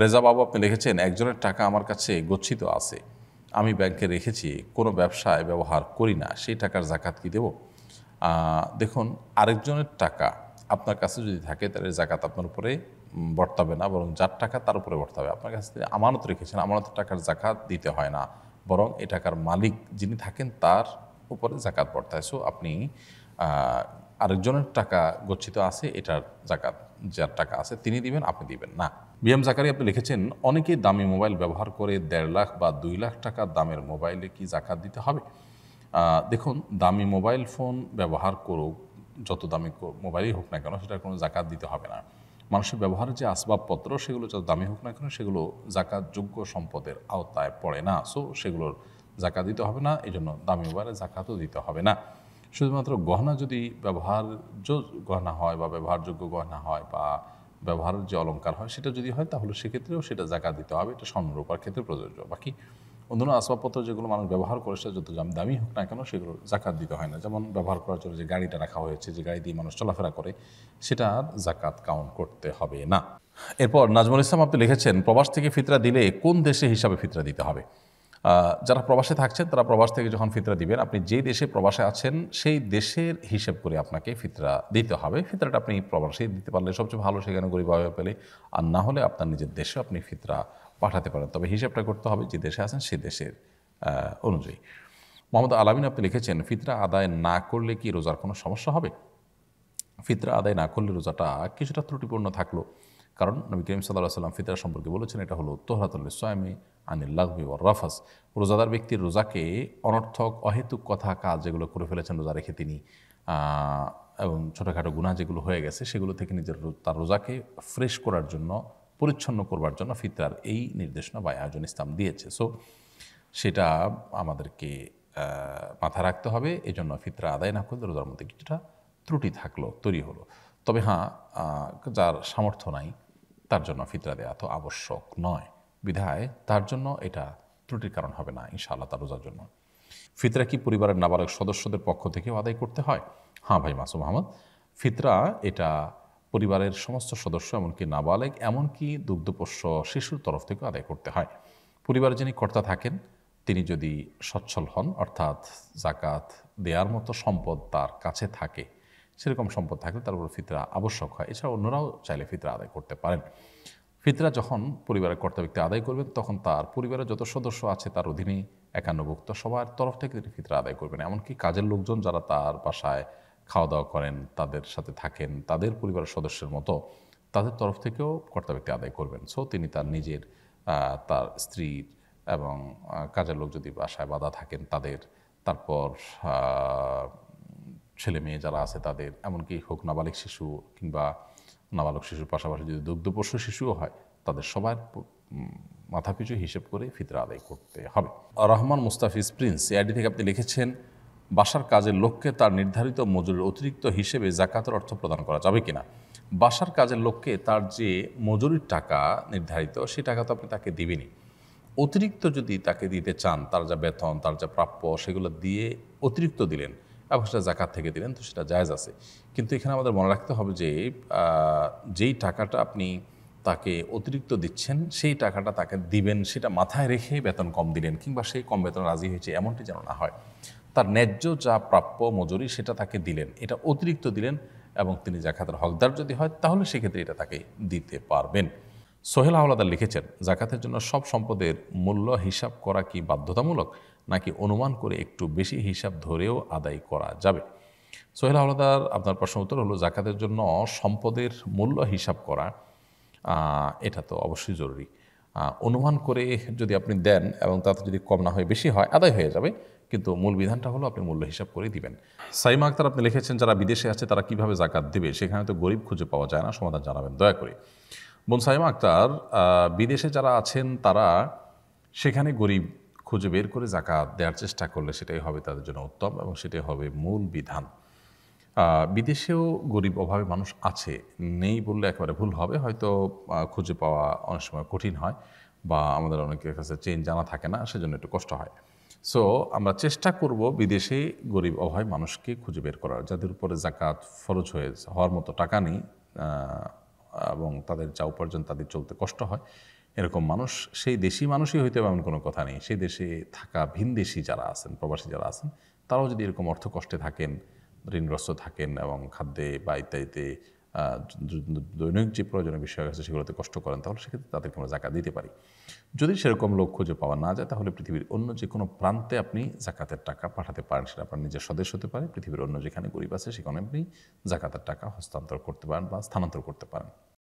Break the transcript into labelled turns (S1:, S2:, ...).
S1: রেজা বাবু আপনি লিখেছেন একজনের টাকা আমার কাছে গচ্ছিত আছে আমি ব্যাংকে রেখেছি কোনো ব্যবসায় ব্যবহার করি না সেই টাকার জাকাত কি দেব দেখুন আরেকজনের টাকা আপনার কাছে যদি থাকে তাহলে জাকাত আপনার উপরে বর্তাবে না বরং যার টাকা তার উপরে বর্তাবে আপনার কাছে আমানত রেখেছেন আমানত টাকার জাকাত দিতে হয় না বরং এ টাকার মালিক যিনি থাকেন তার উপরে জাকাত বর্তায় সো আপনি আরেকজনের টাকা গচ্ছিত আছে এটার জাকাত যার টাকা আছে তিনি দিবেন আপনি দিবেন না বিএম জাকারি আপনি লিখেছেন অনেকেই দামি মোবাইল ব্যবহার করে দেড় লাখ বা দুই লাখ টাকা দামের মোবাইলে কি জাকাত দিতে হবে দেখুন দামি মোবাইল ফোন ব্যবহার করুক যত দামি মোবাইলই হোক না কেন সেটা কোনো জাকাত দিতে হবে না মানুষের ব্যবহারের যে আসবাবপত্র সেগুলো যত দামি হোক না কেন সেগুলো জাকাত যোগ্য সম্পদের আওতায় পড়ে না সো সেগুলোর জাকাত দিতে হবে না এই জন্য দামি মোবাইলে জাকাতও দিতে হবে না শুধুমাত্র গহনা যদি ব্যবহার্য গহনা হয় বা ব্যবহারযোগ্য গহনা হয় বা ব্যবহারের যে অলঙ্কার হয় সেটা যদি হয় তাহলে সেক্ষেত্রেও সেটা জাকা দিতে হবে এটা স্বর্ণ রোপার ক্ষেত্রে প্রযোজ্য বাকি অন্যান্য আসবাবপত্র যেগুলো মানুষ ব্যবহার করে সেটা যত দামি হোক না কেন সেগুলো জাকাত দিতে হয় না যেমন ব্যবহার করার জন্য যে গাড়িটা রাখা হয়েছে যে গাড়ি দিয়ে মানুষ চলাফেরা করে সেটা আর জাকাত কাউন্ট করতে হবে না এরপর নাজমুল ইসলাম আপনি লিখেছেন প্রবাস থেকে ফিতরা দিলে কোন দেশে হিসাবে ফিতরা দিতে হবে যারা প্রবাসে থাকছেন তারা প্রবাস থেকে যখন ফিতরা দিবেন আপনি যে দেশে প্রবাসে আছেন সেই দেশের হিসেব করে আপনাকে ফিতরা দিতে হবে ফিতরাটা আপনি প্রবাসে দিতে পারলে সবচেয়ে ভালো সেখানে গরিব পেলে আর না হলে আপনার নিজের দেশে আপনি ফিতরা পাঠাতে পারেন তবে হিসেবটা করতে হবে যে দেশে আছেন সেই দেশের অনুযায়ী মোহাম্মদ আলামিন আপনি লিখেছেন ফিতরা আদায় না করলে কি রোজার কোনো সমস্যা হবে ফিতরা আদায় না করলে রোজাটা কিছুটা ত্রুটিপূর্ণ থাকলো কারণ নবী করিম সাল্লাহ সাল্লাম ফিতরা সম্পর্কে বলেছেন এটা হলো তোহরাতুল্লি সোয়ামি লাগবি ওর রফাস রোজাদার ব্যক্তির রোজাকে অনর্থক অহেতুক কথা কাজ যেগুলো করে ফেলেছেন রোজা রেখে তিনি এবং ছোটোখাটো গুণা যেগুলো হয়ে গেছে সেগুলো থেকে নিজের তার রোজাকে ফ্রেশ করার জন্য পরিচ্ছন্ন করবার জন্য ফিতরার এই নির্দেশনা বা আয়োজন ইসলাম দিয়েছে সো সেটা আমাদেরকে মাথা রাখতে হবে এই জন্য ফিতরা আদায় না করলে রোজার মধ্যে কিছুটা ত্রুটি থাকলো তৈরি হলো তবে হ্যাঁ যার সামর্থ্য নাই তার জন্য ফিতরা দেওয়া তো আবশ্যক নয় বিধায় তার জন্য এটা ত্রুটির কারণ হবে না ইনশাআল্লাহ তার রোজার জন্য ফিতরা কি পরিবারের নাবালক সদস্যদের পক্ষ থেকেও আদায় করতে হয় হ্যাঁ ভাই মাসুম আহমদ ফিতরা এটা পরিবারের সমস্ত সদস্য এমনকি নাবালেক এমনকি দুগ্ধপোষ্য শিশুর তরফ থেকেও আদায় করতে হয় পরিবারের যিনি কর্তা থাকেন তিনি যদি সচ্ছল হন অর্থাৎ জাকাত দেয়ার মতো সম্পদ তার কাছে থাকে সেরকম সম্পদ থাকলে তার উপর ফিতরা আবশ্যক হয় এছাড়া অন্যরাও চাইলে ফিতরা আদায় করতে পারেন ফিতরা যখন পরিবারের কর্তা ব্যক্তি আদায় করবেন তখন তার পরিবারের যত সদস্য আছে তার অধীনে একান্নভুক্ত সবার তরফ থেকে তিনি ফিতরা আদায় করবেন এমনকি কাজের লোকজন যারা তার বাসায় খাওয়া দাওয়া করেন তাদের সাথে থাকেন তাদের পরিবারের সদস্যের মতো তাদের তরফ থেকেও কর্তা ব্যক্তি আদায় করবেন সো তিনি তার নিজের তার স্ত্রীর এবং কাজের লোক যদি বাসায় বাধা থাকেন তাদের তারপর ছেলে মেয়ে যারা আছে তাদের এমনকি হোক নাবালিক শিশু কিংবা নাবালক শিশুর পাশাপাশি যদি দুগ্ধপোষ্য শিশুও হয় তাদের সবার মাথাপিছু হিসেব করে ফিতরা আদায় করতে হবে রহমান মুস্তাফিজ প্রিন্স এআইডি থেকে আপনি লিখেছেন বাসার কাজের লোককে তার নির্ধারিত মজুরির অতিরিক্ত হিসেবে জাকাতের অর্থ প্রদান করা যাবে কিনা বাসার কাজের লোককে তার যে মজুরির টাকা নির্ধারিত সে টাকা তো আপনি তাকে দিবেনি অতিরিক্ত যদি তাকে দিতে চান তার যা বেতন তার যা প্রাপ্য সেগুলো দিয়ে অতিরিক্ত দিলেন এবং সেটা জাকাত থেকে দিলেন তো সেটা জায়জ আছে কিন্তু এখানে আমাদের মনে রাখতে হবে যে যেই টাকাটা আপনি তাকে অতিরিক্ত দিচ্ছেন সেই টাকাটা তাকে দিবেন সেটা মাথায় রেখে বেতন কম দিলেন কিংবা সেই কম বেতন রাজি হয়েছে এমনটি যেন না হয় তার ন্যায্য যা প্রাপ্য মজুরি সেটা তাকে দিলেন এটা অতিরিক্ত দিলেন এবং তিনি জাকাতের হকদার যদি হয় তাহলে সেক্ষেত্রে এটা তাকে দিতে পারবেন সোহেল হাওলাদার লিখেছেন জাকাতের জন্য সব সম্পদের মূল্য হিসাব করা কি বাধ্যতামূলক নাকি অনুমান করে একটু বেশি হিসাব ধরেও আদায় করা যাবে সোহেল হাওলাদার আপনার প্রশ্ন উত্তর হলো জাকাতের জন্য সম্পদের মূল্য হিসাব করা এটা তো অবশ্যই জরুরি অনুমান করে যদি আপনি দেন এবং তাতে যদি কম না হয় বেশি হয় আদায় হয়ে যাবে কিন্তু মূল বিধানটা হলো আপনি মূল্য হিসাব করে দিবেন সাইমা আক্তার আপনি লিখেছেন যারা বিদেশে আছে তারা কিভাবে জাকাত দেবে সেখানে তো গরিব খুঁজে পাওয়া যায় না সমাধান জানাবেন দয়া করে বনসাইমা আক্তার বিদেশে যারা আছেন তারা সেখানে গরিব খুঁজে বের করে জাকাত দেওয়ার চেষ্টা করলে সেটাই হবে তাদের জন্য উত্তম এবং সেটাই হবে মূল বিধান বিদেশেও গরিব অভাবে মানুষ আছে নেই বললে একেবারে ভুল হবে হয়তো খুঁজে পাওয়া অনেক সময় কঠিন হয় বা আমাদের অনেকের কাছে চেন জানা থাকে না সেজন্য একটু কষ্ট হয় সো আমরা চেষ্টা করব বিদেশে গরিব অভাবে মানুষকে খুঁজে বের করার যাদের উপরে জাকাত ফরজ হয়ে হওয়ার মতো টাকা নেই এবং তাদের যা উপার্জন তাদের চলতে কষ্ট হয় এরকম মানুষ সেই দেশি মানুষই হইতে এমন কোনো কথা নেই সেই দেশে থাকা ভিনদেশি যারা আছেন প্রবাসী যারা আছেন তারাও যদি এরকম অর্থ কষ্টে থাকেন ঋণগ্রস্ত থাকেন এবং খাদ্যে বা ইত্যাদিতে দৈনিক যে প্রয়োজনীয় বিষয় আছে সেগুলোতে কষ্ট করেন তাহলে সেক্ষেত্রে তাদেরকে আমরা জাকা দিতে পারি যদি সেরকম লক্ষ্য যে পাওয়া না যায় তাহলে পৃথিবীর অন্য যে কোনো প্রান্তে আপনি জাকাতের টাকা পাঠাতে পারেন সেটা আপনার নিজের সদস্য হতে পারে পৃথিবীর অন্য যেখানে গরিব আছে সেখানে আপনি জাকাতের টাকা হস্তান্তর করতে পারেন বা স্থানান্তর করতে পারেন